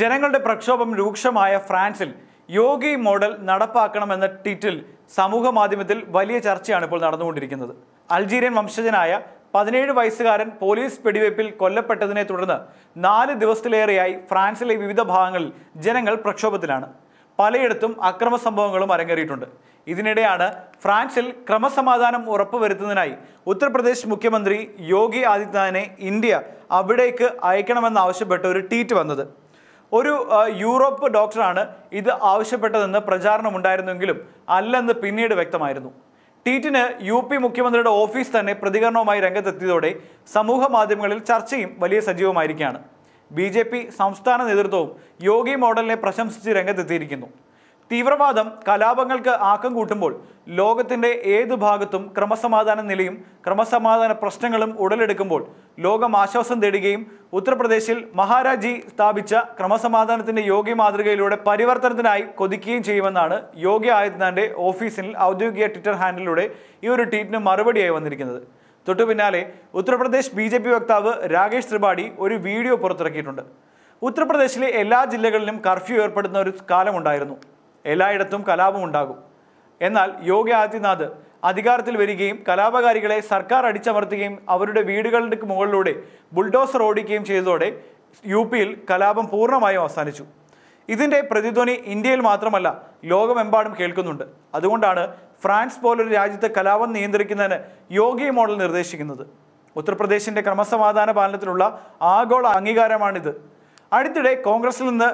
ജനങ്ങളുടെ പ്രക്ഷോഭം രൂക്ഷമായ ഫ്രാൻസിൽ യോഗി മോഡൽ നടപ്പാക്കണമെന്ന ട്വീറ്റിൽ സമൂഹ മാധ്യമത്തിൽ വലിയ ചർച്ചയാണ് ഇപ്പോൾ നടന്നുകൊണ്ടിരിക്കുന്നത് അൾജീരിയൻ വംശജനായ പതിനേഴ് വയസ്സുകാരൻ പോലീസ് വെടിവയ്പിൽ കൊല്ലപ്പെട്ടതിനെ തുടർന്ന് നാല് ദിവസത്തിലേറെയായി ഫ്രാൻസിലെ വിവിധ ഭാഗങ്ങളിൽ ജനങ്ങൾ പ്രക്ഷോഭത്തിലാണ് പലയിടത്തും അക്രമ സംഭവങ്ങളും അരങ്ങേറിയിട്ടുണ്ട് ഇതിനിടെയാണ് ഫ്രാൻസിൽ ക്രമസമാധാനം ഉറപ്പുവരുത്തുന്നതിനായി ഉത്തർപ്രദേശ് മുഖ്യമന്ത്രി യോഗി ആദിത്യനാഥിനെ ഇന്ത്യ അവിടേക്ക് അയക്കണമെന്നാവശ്യപ്പെട്ട് ഒരു ട്വീറ്റ് വന്നത് ഒരു യൂറോപ്പ് ഡോക്ടറാണ് ഇത് ആവശ്യപ്പെട്ടതെന്ന് പ്രചാരണമുണ്ടായിരുന്നെങ്കിലും അല്ലെന്ന് പിന്നീട് വ്യക്തമായിരുന്നു ടീറ്റിന് യു പി മുഖ്യമന്ത്രിയുടെ ഓഫീസ് തന്നെ പ്രതികരണവുമായി രംഗത്തെത്തിയതോടെ സമൂഹ മാധ്യമങ്ങളിൽ ചർച്ചയും വലിയ സജീവമായിരിക്കുകയാണ് ബി സംസ്ഥാന നേതൃത്വവും യോഗി മോഡലിനെ പ്രശംസിച്ച് രംഗത്തെത്തിയിരിക്കുന്നു തീവ്രവാദം കലാപങ്ങൾക്ക് ആക്കം കൂട്ടുമ്പോൾ ലോകത്തിൻ്റെ ഏത് ഭാഗത്തും ക്രമസമാധാന നിലയും ക്രമസമാധാന പ്രശ്നങ്ങളും ഉടലെടുക്കുമ്പോൾ ലോകം ആശ്വാസം തേടുകയും ഉത്തർപ്രദേശിൽ മഹാരാജി സ്ഥാപിച്ച ക്രമസമാധാനത്തിൻ്റെ യോഗ്യ മാതൃകയിലൂടെ പരിവർത്തനത്തിനായി കൊതിക്കുകയും ചെയ്യുമെന്നാണ് യോഗി ആദിത്യനാഥിൻ്റെ ഓഫീസിൽ ഔദ്യോഗിക ട്വിറ്റർ ഹാൻഡിലൂടെ ഈ ഒരു ട്വീറ്റിന് മറുപടിയായി വന്നിരിക്കുന്നത് തൊട്ടു പിന്നാലെ ഉത്തർപ്രദേശ് ബി ജെ പി വക്താവ് രാകേഷ് ത്രിപാഠി ഒരു വീഡിയോ പുറത്തിറക്കിയിട്ടുണ്ട് ഉത്തർപ്രദേശിലെ എല്ലാ ജില്ലകളിലും കർഫ്യൂ ഏർപ്പെടുന്ന ഒരു കാലമുണ്ടായിരുന്നു എല്ലായിടത്തും കലാപം ഉണ്ടാകും എന്നാൽ യോഗി ആദിത്യനാഥ് അധികാരത്തിൽ വരികയും കലാപകാരികളെ സർക്കാർ അടിച്ചമർത്തുകയും അവരുടെ വീടുകളുടെ മുകളിലൂടെ ബുൾഡോസർ ഓടിക്കുകയും ചെയ്തതോടെ യു പിയിൽ കലാപം പൂർണ്ണമായും അവസാനിച്ചു ഇതിൻ്റെ പ്രതിധ്വനി ഇന്ത്യയിൽ മാത്രമല്ല ലോകമെമ്പാടും കേൾക്കുന്നുണ്ട് അതുകൊണ്ടാണ് ഫ്രാൻസ് പോലൊരു രാജ്യത്തെ കലാപം നിയന്ത്രിക്കുന്നതിന് യോഗി മോഡൽ നിർദ്ദേശിക്കുന്നത് ഉത്തർപ്രദേശിൻ്റെ ക്രമസമാധാന പാലനത്തിലുള്ള ആഗോള അംഗീകാരമാണിത് അടുത്തിടെ കോൺഗ്രസിൽ നിന്ന്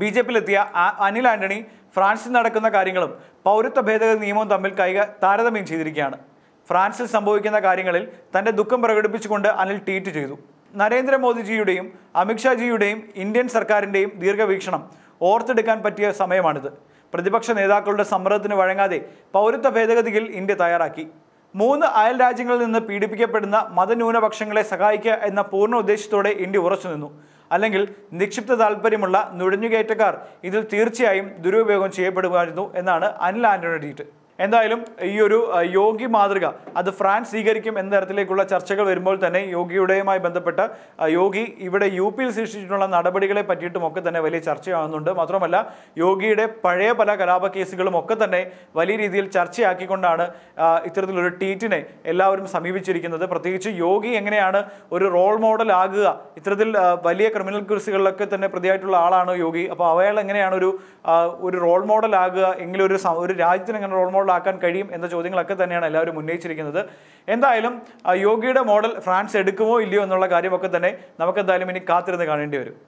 ബി ജെ പിയിലെത്തിയ അനിൽ ആന്റണി ഫ്രാൻസിൽ നടക്കുന്ന കാര്യങ്ങളും പൗരത്വ ഭേദഗതി നിയമവും തമ്മിൽ കൈക താരതമ്യം ചെയ്തിരിക്കുകയാണ് ഫ്രാൻസിൽ സംഭവിക്കുന്ന കാര്യങ്ങളിൽ തന്റെ ദുഃഖം പ്രകടിപ്പിച്ചുകൊണ്ട് അനിൽ ട്വീറ്റ് ചെയ്തു നരേന്ദ്രമോദിജിയുടെയും അമിത്ഷാജിയുടെയും ഇന്ത്യൻ സർക്കാരിൻ്റെയും ദീർഘവീക്ഷണം ഓർത്തെടുക്കാൻ പറ്റിയ സമയമാണിത് പ്രതിപക്ഷ നേതാക്കളുടെ സമ്മർദ്ദത്തിന് വഴങ്ങാതെ പൗരത്വ ഭേദഗതിയിൽ ഇന്ത്യ തയ്യാറാക്കി മൂന്ന് അയൽ രാജ്യങ്ങളിൽ നിന്ന് പീഡിപ്പിക്കപ്പെടുന്ന മതന്യൂനപക്ഷങ്ങളെ സഹായിക്കുക എന്ന പൂർണ്ണ ഉദ്ദേശത്തോടെ ഇന്ത്യ ഉറച്ചു നിന്നു അല്ലെങ്കിൽ നിക്ഷിപ്ത താല്പര്യമുള്ള നുഴഞ്ഞുകയറ്റക്കാർ ഇതിൽ തീർച്ചയായും ദുരുപയോഗം ചെയ്യപ്പെടുമായിരുന്നു എന്നാണ് അനിൽ ആന്റണി ട്വീറ്റ് എന്തായാലും ഈ ഒരു യോഗി മാതൃക അത് ഫ്രാൻസ് സ്വീകരിക്കും എന്ന തരത്തിലേക്കുള്ള ചർച്ചകൾ വരുമ്പോൾ തന്നെ യോഗിയുടെയുമായി ബന്ധപ്പെട്ട് യോഗി ഇവിടെ യു പിയിൽ സൃഷ്ടിച്ചിട്ടുള്ള നടപടികളെ പറ്റിയിട്ടും ഒക്കെ തന്നെ വലിയ ചർച്ചയാകുന്നുണ്ട് മാത്രമല്ല യോഗിയുടെ പഴയ പല കലാപ കേസുകളും ഒക്കെ തന്നെ വലിയ രീതിയിൽ ചർച്ചയാക്കിക്കൊണ്ടാണ് ഇത്തരത്തിലൊരു ട്വീറ്റിനെ എല്ലാവരും സമീപിച്ചിരിക്കുന്നത് പ്രത്യേകിച്ച് യോഗി എങ്ങനെയാണ് ഒരു റോൾ മോഡൽ ആകുക ഇത്തരത്തിൽ വലിയ ക്രിമിനൽ കേസുകളിലൊക്കെ തന്നെ പ്രതിയായിട്ടുള്ള ആളാണ് യോഗി അപ്പോൾ അവയാൾ എങ്ങനെയാണ് ഒരു ഒരു റോൾ മോഡൽ ആകുക എങ്കിലും ഒരു ഒരു രാജ്യത്തിന് എങ്ങനെ റോൾ മോഡൽ ആക്കാൻ കഴിയും എന്ന ചോദ്യങ്ങളൊക്കെ തന്നെയാണ് എല്ലാവരും ഉന്നയിച്ചിരിക്കുന്നത് എന്തായാലും യോഗിയുടെ മോഡൽ ഫ്രാൻസ് എടുക്കുമോ ഇല്ലയോ എന്നുള്ള കാര്യമൊക്കെ തന്നെ നമുക്ക് എന്തായാലും ഇനി കാത്തിരുന്ന് കാണേണ്ടി വരും